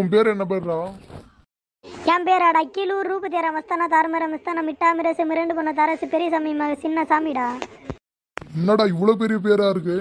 உன் பேர் என்ன பேர்டா என் பேராடா கீழூர் ரூபதேரா மஸ்தானா தார்மர மஸ்தானா மிட்டா மிரசு மிரண்டு பொண்ண தரசு பெரிய சாமி சின்ன சாமிடா என்னடா இவ்வளோ பெரிய பேரா இருக்கு